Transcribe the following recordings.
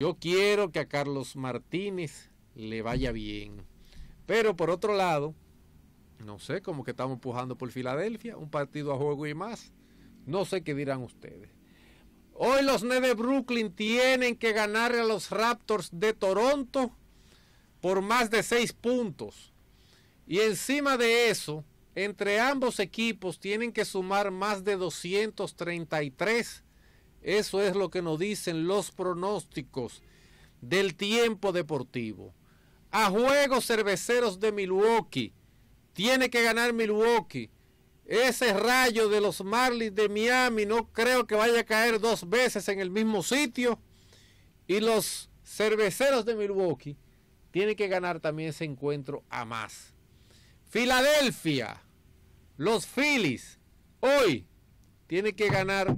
Yo quiero que a Carlos Martínez le vaya bien. Pero por otro lado, no sé, cómo que estamos pujando por Filadelfia, un partido a juego y más. No sé qué dirán ustedes. Hoy los Nets de Brooklyn tienen que ganar a los Raptors de Toronto por más de seis puntos. Y encima de eso, entre ambos equipos tienen que sumar más de 233 eso es lo que nos dicen los pronósticos del tiempo deportivo. A juegos cerveceros de Milwaukee. Tiene que ganar Milwaukee. Ese rayo de los Marlins de Miami no creo que vaya a caer dos veces en el mismo sitio. Y los cerveceros de Milwaukee tienen que ganar también ese encuentro a más. Filadelfia, los Phillies, hoy tiene que ganar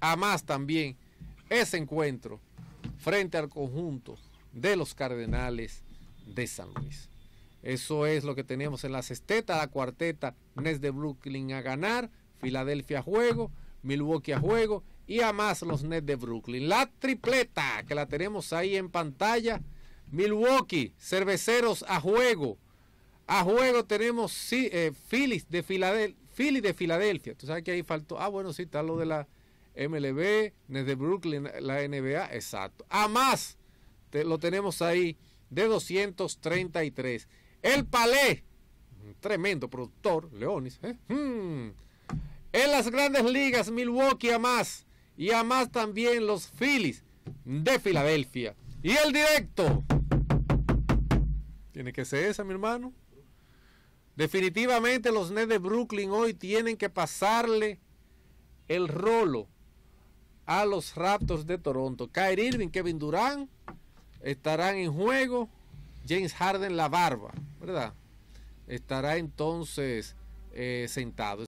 a más también ese encuentro frente al conjunto de los Cardenales de San Luis. Eso es lo que tenemos en la cesteta, la cuarteta, Nets de Brooklyn a ganar, Filadelfia a juego, Milwaukee a juego y a más los Nets de Brooklyn. La tripleta que la tenemos ahí en pantalla, Milwaukee, cerveceros a juego. A juego tenemos eh, Phillies de Filadelfia. Philly de Filadelfia. Tú sabes que ahí faltó. Ah, bueno, sí, está lo de la MLB, de Brooklyn, la NBA, exacto. A ah, más, lo tenemos ahí de 233. El Palé, tremendo productor, Leonis. ¿eh? Hmm. En las grandes ligas, Milwaukee a más. Y a más también los Phillies de Filadelfia. Y el directo. Tiene que ser esa, mi hermano. Definitivamente los Nets de Brooklyn hoy tienen que pasarle el rolo a los Raptors de Toronto. Kyrie Irving, Kevin Durant estarán en juego. James Harden, la barba, ¿verdad? Estará entonces eh, sentado.